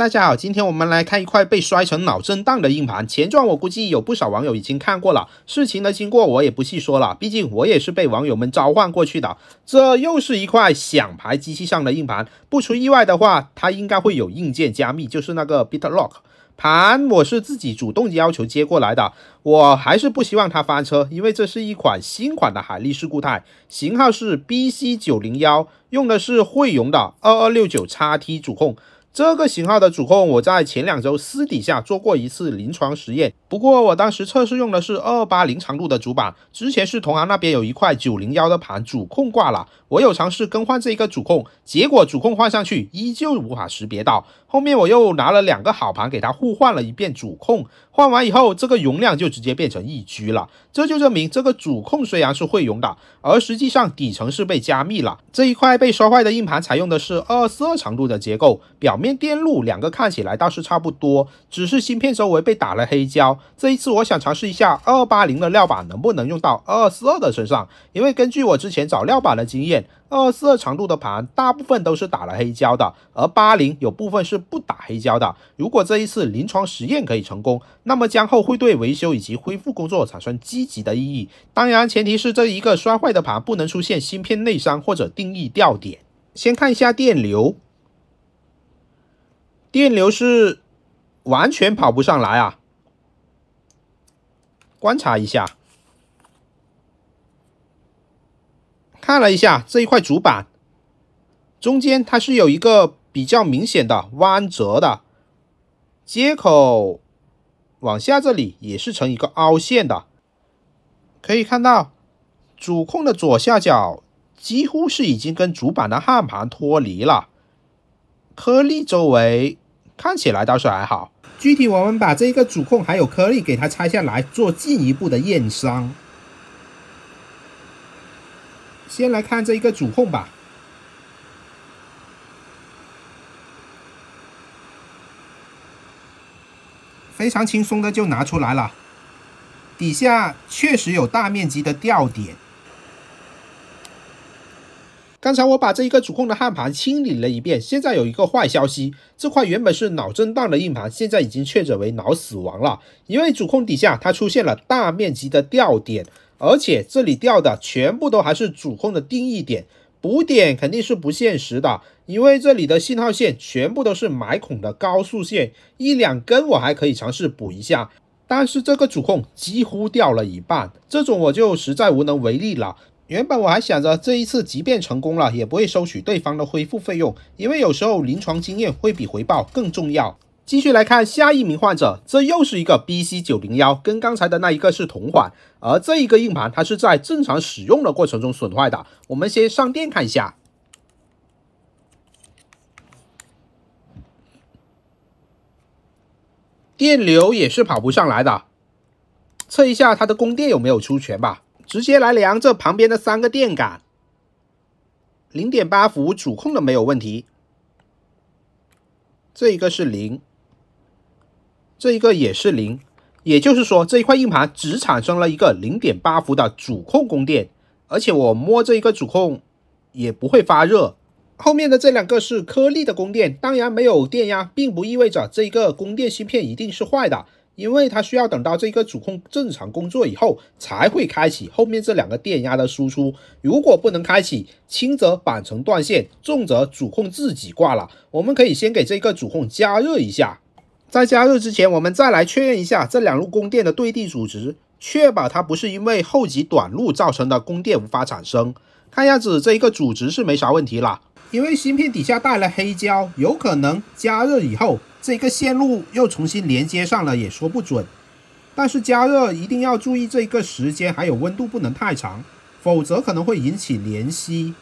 大家好，今天我们来看一块被摔成脑震荡的硬盘。前传我估计有不少网友已经看过了，事情的经过我也不细说了，毕竟我也是被网友们召唤过去的。这又是一块响牌机器上的硬盘，不出意外的话，它应该会有硬件加密，就是那个 b i t l o c k 盘。我是自己主动要求接过来的，我还是不希望它翻车，因为这是一款新款的海力士固态，型号是 BC 九零幺，用的是汇融的二二六九 XT 主控。这个型号的主控，我在前两周私底下做过一次临床实验。不过我当时测试用的是二八零长度的主板，之前是同行那边有一块九零幺的盘主控挂了，我有尝试更换这一个主控，结果主控换上去依旧无法识别到。后面我又拿了两个好盘给它互换了一遍主控，换完以后这个容量就直接变成一 G 了。这就证明这个主控虽然是会容的，而实际上底层是被加密了。这一块被烧坏的硬盘采用的是二四二长度的结构表。面电路两个看起来倒是差不多，只是芯片周围被打了黑胶。这一次我想尝试一下二八零的料板能不能用到二四二的身上，因为根据我之前找料板的经验，二四二长度的盘大部分都是打了黑胶的，而八零有部分是不打黑胶的。如果这一次临床实验可以成功，那么将后会对维修以及恢复工作产生积极的意义。当然，前提是这一个摔坏的盘不能出现芯片内伤或者定义掉点。先看一下电流。电流是完全跑不上来啊！观察一下，看了一下这一块主板，中间它是有一个比较明显的弯折的接口，往下这里也是呈一个凹陷的，可以看到主控的左下角几乎是已经跟主板的焊盘脱离了，颗粒周围。看起来倒是还好。具体我们把这个主控还有颗粒给它拆下来，做进一步的验伤。先来看这一个主控吧，非常轻松的就拿出来了。底下确实有大面积的掉点。刚才我把这一个主控的焊盘清理了一遍，现在有一个坏消息，这块原本是脑震荡的硬盘，现在已经确诊为脑死亡了。因为主控底下它出现了大面积的掉点，而且这里掉的全部都还是主控的定义点，补点肯定是不现实的。因为这里的信号线全部都是埋孔的高速线，一两根我还可以尝试补一下，但是这个主控几乎掉了一半，这种我就实在无能为力了。原本我还想着这一次即便成功了，也不会收取对方的恢复费用，因为有时候临床经验会比回报更重要。继续来看下一名患者，这又是一个 BC 九零幺，跟刚才的那一个是同款，而这一个硬盘它是在正常使用的过程中损坏的。我们先上电看一下，电流也是跑不上来的，测一下它的供电有没有出全吧。直接来量这旁边的三个电感，零点八伏主控的没有问题，这一个是零，这一个也是零，也就是说这一块硬盘只产生了一个零点八伏的主控供电，而且我摸这一个主控也不会发热，后面的这两个是颗粒的供电，当然没有电压，并不意味着这一个供电芯片一定是坏的。因为它需要等到这个主控正常工作以后，才会开启后面这两个电压的输出。如果不能开启，轻则板层断线，重则主控自己挂了。我们可以先给这个主控加热一下。在加热之前，我们再来确认一下这两路供电的对地阻值，确保它不是因为后级短路造成的供电无法产生。看样子这一个阻值是没啥问题了。因为芯片底下带了黑胶，有可能加热以后。这个线路又重新连接上了，也说不准。但是加热一定要注意这个时间，还有温度不能太长，否则可能会引起连吸。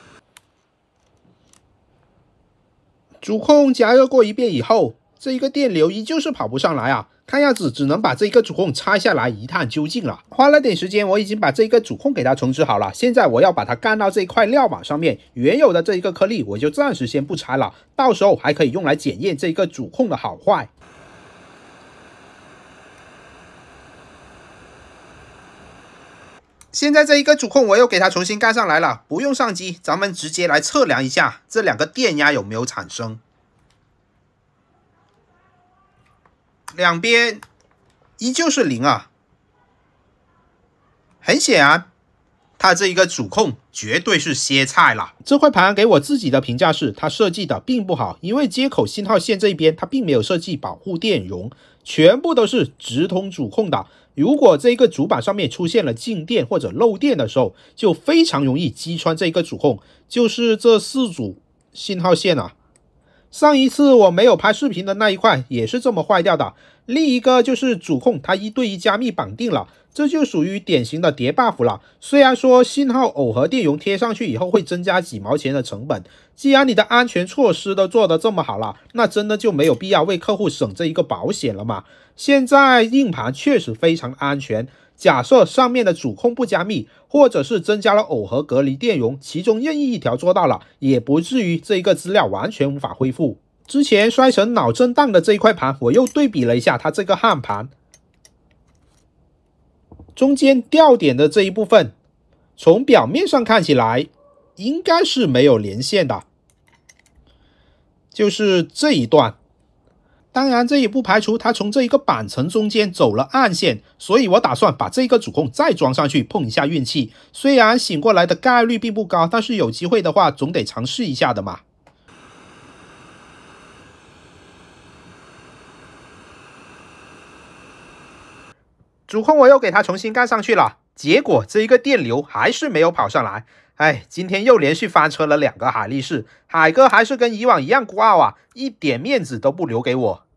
主控加热过一遍以后。这一个电流依旧是跑不上来啊，看样子只能把这一个主控拆下来一探究竟了。花了点时间，我已经把这一个主控给它重置好了。现在我要把它干到这一块料板上面，原有的这一个颗粒我就暂时先不拆了，到时候还可以用来检验这一个主控的好坏。现在这一个主控我又给它重新干上来了，不用上机，咱们直接来测量一下这两个电压有没有产生。两边依旧是零啊，很显然，它这一个主控绝对是歇菜了。这块盘给我自己的评价是，它设计的并不好，因为接口信号线这一边它并没有设计保护电容，全部都是直通主控的。如果这一个主板上面出现了静电或者漏电的时候，就非常容易击穿这一个主控，就是这四组信号线啊。上一次我没有拍视频的那一块也是这么坏掉的，另一个就是主控，它一对一加密绑定了，这就属于典型的叠 buff 了。虽然说信号耦合电容贴上去以后会增加几毛钱的成本，既然你的安全措施都做得这么好了，那真的就没有必要为客户省这一个保险了嘛？现在硬盘确实非常安全。假设上面的主控不加密，或者是增加了耦合隔离电容，其中任意一条做到了，也不至于这一个资料完全无法恢复。之前摔成脑震荡的这一块盘，我又对比了一下它这个焊盘中间掉点的这一部分，从表面上看起来应该是没有连线的，就是这一段。当然，这也不排除它从这一个板层中间走了暗线，所以我打算把这一个主控再装上去碰一下运气。虽然醒过来的概率并不高，但是有机会的话总得尝试一下的嘛。主控我又给它重新盖上去了，结果这一个电流还是没有跑上来。哎，今天又连续翻车了两个海力士，海哥还是跟以往一样孤傲啊，一点面子都不留给我。